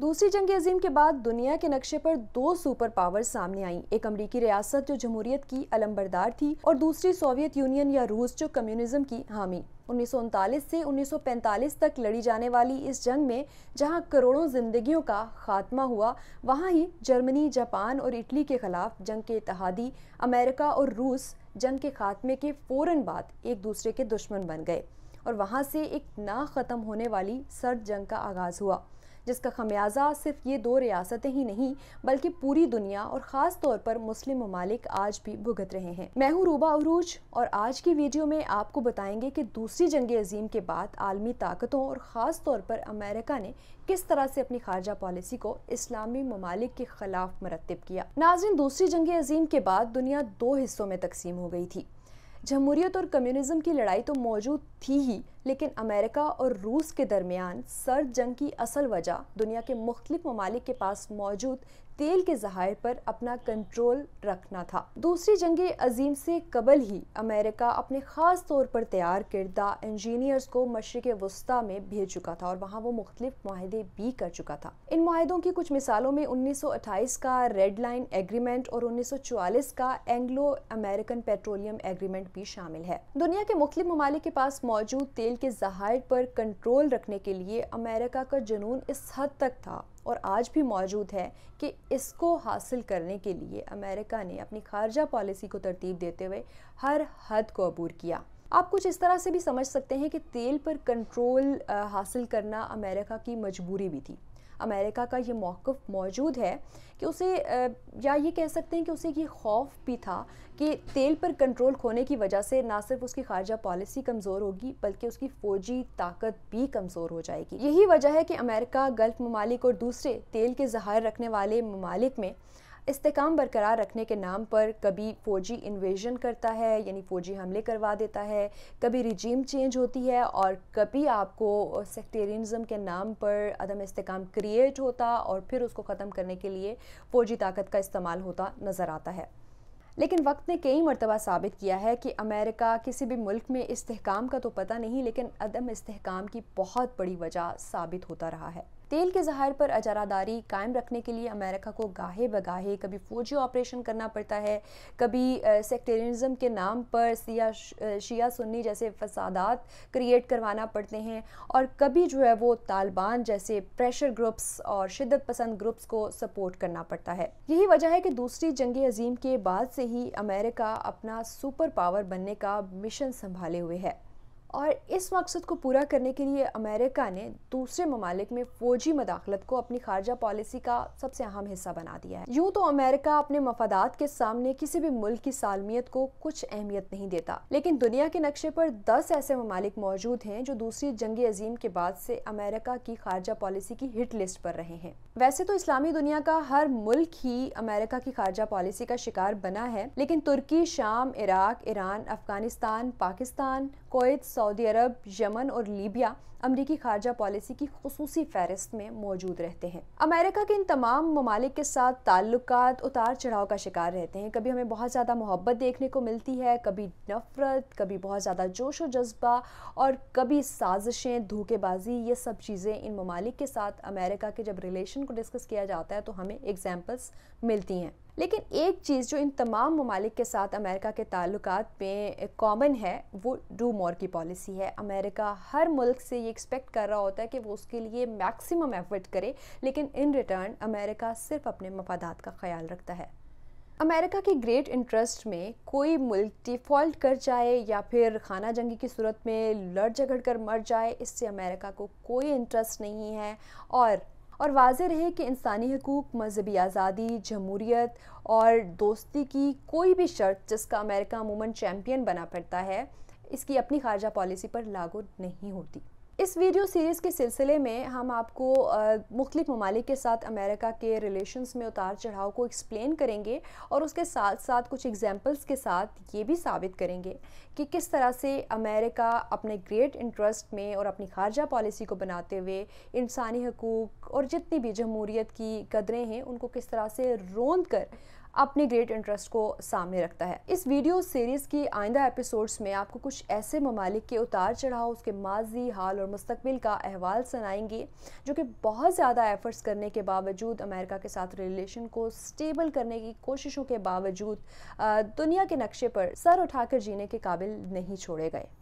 दूसरी जंग अजीम के बाद दुनिया के नक्शे पर दो सुपर पावर सामने आई एक अमरीकी रियासत जो जमहूरियत की अलम्बरदार थी और दूसरी सोवियत यूनियन या रूस जो कम्युनिज्म की हामी उन्नीस से 1945 तक लड़ी जाने वाली इस जंग में जहां करोड़ों जिंदगियों का खात्मा हुआ वहां ही जर्मनी जापान और इटली के खिलाफ जंग के इतिहादी अमेरिका और रूस जंग के खात्मे के फ़ौर बाद एक दूसरे के दुश्मन बन गए और वहाँ से एक ना ख़त्म होने वाली सर्द जंग का आगाज़ हुआ जिसका खमियाजा सिर्फ ये दो रियासतें ही नहीं बल्कि पूरी दुनिया और ख़ास तौर पर मुस्लिम ममालिक आज भी भुगत रहे हैं मैं हूँ रूबा अरूज और आज की वीडियो में आपको बताएंगे कि दूसरी जंग अजीम के बाद आलमी ताकतों और ख़ास तौर पर अमेरिका ने किस तरह से अपनी खारजा पॉलिसी को इस्लामी ममालिक के खिलाफ मरतब किया नाजिन दूसरी जंग अजीम के बाद दुनिया दो हिस्सों में तकसीम हो गई थी जमहूरियत और कम्युनिज्म की लड़ाई तो मौजूद थी ही लेकिन अमेरिका और रूस के दरमियान सर्द जंग की असल वजह दुनिया के मुख्तलिफ ममालिक के पास मौजूद तेल के जहार पर अपना कंट्रोल रखना था दूसरी जंग अजीम से कबल ही अमेरिका अपने ख़ास तौर पर तैयार करदा इंजीनियर्स को मशरक़ वस्ता में भेज चुका था और वहाँ वो मुख्तलिफ माहे भी कर चुका था इन माहों की कुछ मिसालों में उन्नीस सौ अट्ठाईस का रेड लाइन एग्रीमेंट और उन्नीस सौ चवालीस का एंग्लो अमेरिकन पेट्रोलियम एग्रीमेंट भी शामिल है दुनिया के मुख्तलिफ ममालिक के पास मौजूद तेल के जहाइर पर कंट्रोल रखने के लिए अमेरिका का जुनून इस हद तक था और आज भी मौजूद है कि इसको हासिल करने के लिए अमेरिका ने अपनी खारजा पॉलिसी को तरतीब देते हुए हर हद को अबूर किया आप कुछ इस तरह से भी समझ सकते हैं कि तेल पर कंट्रोल हासिल करना अमेरिका की मजबूरी भी थी अमेरिका का ये मौक़ मौजूद है कि उसे या ये कह सकते हैं कि उसे ये खौफ भी था कि तेल पर कंट्रोल खोने की वजह से ना सिर्फ उसकी खारजा पॉलिसी कमज़ोर होगी बल्कि उसकी फ़ौजी ताकत भी कमज़ोर हो जाएगी यही वजह है कि अमेरिका गल्फ़ ममालिक और दूसरे तेल के जहार रखने वाले ममालिक में इस्तेकाम बरकरार रखने के नाम पर कभी फौजी इन्वेजन करता है यानी फौजी हमले करवा देता है कभी रिजीम चेंज होती है और कभी आपको सेक्टेरियनिज़म के नाम पर अदम इस्तेकाम क्रिएट होता और फिर उसको ख़त्म करने के लिए फ़ौजी ताकत का इस्तेमाल होता नज़र आता है लेकिन वक्त ने कई मरतबा साबित किया है कि अमेरिका किसी भी मुल्क में इस्तेकाम का तो पता नहीं लेकिन अदम इस्तेकाम की बहुत बड़ी वजह साबित होता रहा है तेल के जहार पर अजारादारी कायम रखने के लिए अमेरिका को गाहे बगाहे कभी फौजी ऑपरेशन करना पड़ता है कभी सेक्टेरिज्म के नाम पर सिया शिया सुन्नी जैसे फसादात क्रिएट करवाना पड़ते हैं और कभी जो है वो तालिबान जैसे प्रेशर ग्रुप्स और शिदत पसंद ग्रुप्स को सपोर्ट करना पड़ता है यही वजह है कि दूसरी जंग अजीम के बाद से ही अमेरिका अपना सुपर पावर बनने का मिशन संभाले हुए है और इस मकसद को पूरा करने के लिए अमेरिका ने दूसरे ममालिक में फौजी मदाखलत को अपनी खारजा पॉलिसी का सबसे अहम हिस्सा बना दिया है यूँ तो अमेरिका अपने मफादात के सामने किसी भी मुल्क की सालमियत को कुछ अहमियत नहीं देता लेकिन दुनिया के नक्शे पर दस ऐसे ममालिक मौजूद हैं जो दूसरी जंग अजीम के बाद से अमेरिका की खारजा पॉलिसी की हिट लिस्ट पर रहे हैं वैसे तो इस्लामी दुनिया का हर मुल्क ही अमेरिका की खारजा पॉलिसी का शिकार बना है लेकिन तुर्की शाम इराक ईरान अफगानिस्तान पाकिस्तान कोत सऊदी अरब यमन और लीबिया अमरीकी खारजा पॉलिसी की खसूसी फहरिस्त में मौजूद रहते हैं अमेरिका के इन तमाम ममालिक के साथ ताल्लुक उतार चढ़ाव का शिकार रहते हैं कभी हमें बहुत ज़्यादा मोहब्बत देखने को मिलती है कभी नफरत कभी बहुत ज़्यादा जोश व जज्बा और कभी साजिशें धोखेबाजी ये सब चीज़ें इन ममालिक के साथ अमेरिका के जब रिलेशन को डिस्कस किया जाता है तो हमें एग्जाम्पल्स मिलती हैं लेकिन एक चीज़ जो इन तमाम ममालिक के साथ अमेरिका के ताल्लुक में कॉमन है वो डू मोर की पॉलिसी है अमेरिका हर मुल्क से ये एक्सपेक्ट कर रहा होता है कि वो उसके लिए मैक्सिमम एफर्ट करे लेकिन इन रिटर्न अमेरिका सिर्फ अपने मफादात का ख्याल रखता है अमेरिका के ग्रेट इंटरेस्ट में कोई मुल्क डिफ़ॉल्ट कर जाए या फिर खाना जंगी की सूरत में लड़ झगड़ कर मर जाए इससे अमेरिका को कोई इंटरेस्ट नहीं है और और वाज रहे कि इंसानी हकूक़ मजहबी आज़ादी जमहूरीत और दोस्ती की कोई भी शर्त जिसका अमेरिका अमूमन चैम्पियन बना फिरता है इसकी अपनी खारजा पॉलिसी पर लागू नहीं होती इस वीडियो सीरीज़ के सिलसिले में हम आपको मुख्तु ममालिक के साथ अमेरिका के रिलेशंस में उतार चढ़ाव को एक्सप्लेन करेंगे और उसके साथ साथ कुछ एग्जांपल्स के साथ ये भी साबित करेंगे कि किस तरह से अमेरिका अपने ग्रेट इंटरेस्ट में और अपनी खारजा पॉलिसी को बनाते हुए इंसानी हकूक़ और जितनी भी जमहूरीत की कदरें हैं उनको किस तरह से रोंद कर अपने ग्रेट इंटरेस्ट को सामने रखता है इस वीडियो सीरीज़ की आइंदा एपिसोड्स में आपको कुछ ऐसे ममालिक के उतार चढ़ाव उसके माजी हाल और मुस्तबिल का अहवाल सुनाएंगे जो कि बहुत ज़्यादा एफर्ट्स करने के बावजूद अमेरिका के साथ रिलेशन को स्टेबल करने की कोशिशों के बावजूद दुनिया के नक्शे पर सर उठाकर जीने के काबिल नहीं छोड़े गए